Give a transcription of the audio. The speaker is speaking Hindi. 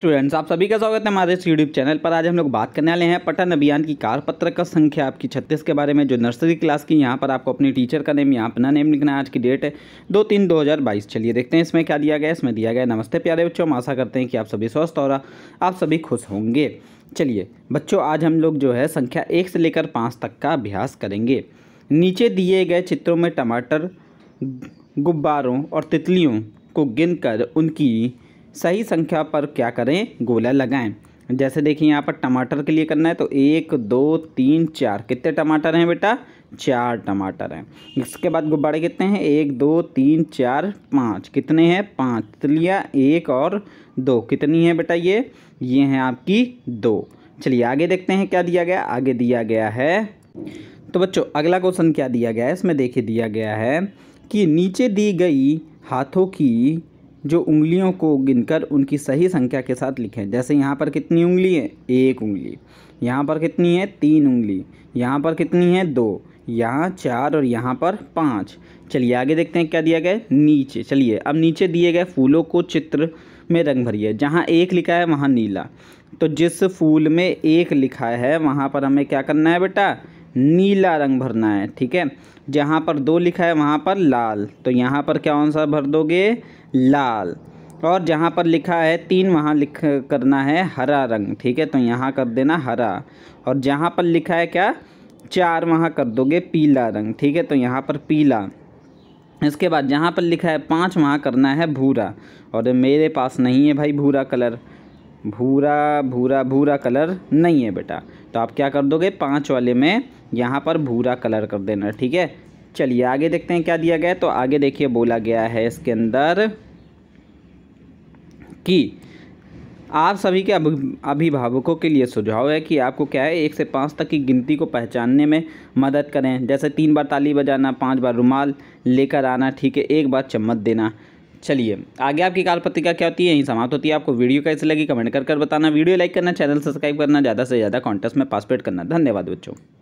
स्टूडेंट्स आप सभी का स्वागत है हमारे इस यूट्यूब चैनल पर आज हम लोग बात करने वाले हैं पठन अभियान की कार पत्रक का संख्या आपकी छत्तीस के बारे में जो नर्सरी क्लास की यहाँ पर आपको अपनी टीचर का नेम यहाँ अपना नेम लिखना है आज की डेट है दो तीन दो हज़ार बाईस चलिए देखते हैं इसमें क्या दिया गया इसमें दिया गया नमस्ते प्यारे बच्चों हम आशा करते हैं कि आप सभी स्वस्थ और आप सभी खुश होंगे चलिए बच्चों आज हम लोग जो है संख्या एक से लेकर पाँच तक का अभ्यास करेंगे नीचे दिए गए चित्रों में टमाटर गुब्बारों और तितलियों को गिनकर उनकी सही संख्या पर क्या करें गोला लगाएं जैसे देखिए यहाँ पर टमाटर के लिए करना है तो एक दो तीन चार कितने टमाटर हैं बेटा चार टमाटर हैं इसके बाद गुब्बारे कितने हैं एक दो तीन चार पाँच कितने हैं पाँच तिलिया एक और दो कितनी है बेटा ये ये हैं आपकी दो चलिए आगे देखते हैं क्या दिया गया आगे दिया गया है तो बच्चों अगला क्वेश्चन क्या दिया गया है इसमें देखिए दिया गया है कि नीचे दी गई हाथों की जो उंगलियों को गिनकर उनकी सही संख्या के साथ लिखें जैसे यहाँ पर कितनी उंगली है एक उंगली यहाँ पर कितनी है तीन उंगली यहाँ पर कितनी है दो यहाँ चार और यहाँ पर पाँच चलिए आगे देखते हैं क्या दिया गया नीचे चलिए अब नीचे दिए गए फूलों को चित्र में रंग भरिए जहाँ एक लिखा है वहाँ नीला तो जिस फूल में एक लिखा है वहाँ पर हमें क्या करना है बेटा नीला रंग भरना है ठीक है जहाँ पर दो लिखा है वहाँ पर लाल तो यहाँ पर क्या आंसर भर दोगे लाल और जहाँ पर लिखा है तीन वहाँ लिख करना है हरा रंग ठीक है तो यहाँ कर देना हरा और जहाँ पर लिखा है क्या चार वहाँ कर दोगे पीला रंग ठीक है तो यहाँ पर पीला इसके बाद जहाँ पर लिखा है पाँच वहाँ करना है भूरा और मेरे पास नहीं है भाई भूरा कलर भूरा भूरा भूरा कलर नहीं है बेटा तो आप क्या कर दोगे पाँच वाले में यहाँ पर भूरा कलर कर देना ठीक है चलिए आगे देखते हैं क्या दिया गया है तो आगे देखिए बोला गया है इसके अंदर कि आप सभी के अभिभावकों के लिए सुझाव है कि आपको क्या है एक से पाँच तक की गिनती को पहचानने में मदद करें जैसे तीन बार ताली बजाना पांच बार रुमाल लेकर आना ठीक है एक बार चम्मच देना चलिए आगे आपकी काल पत्रिका क्या होती है यहीं समाप्त होती है आपको वीडियो कैसे लगी कमेंट कर कर बताना वीडियो लाइक करना चैनल सब्सक्राइब करना ज़्यादा से ज़्यादा कॉन्टेस्ट में पासपेट करना धन्यवाद बच्चों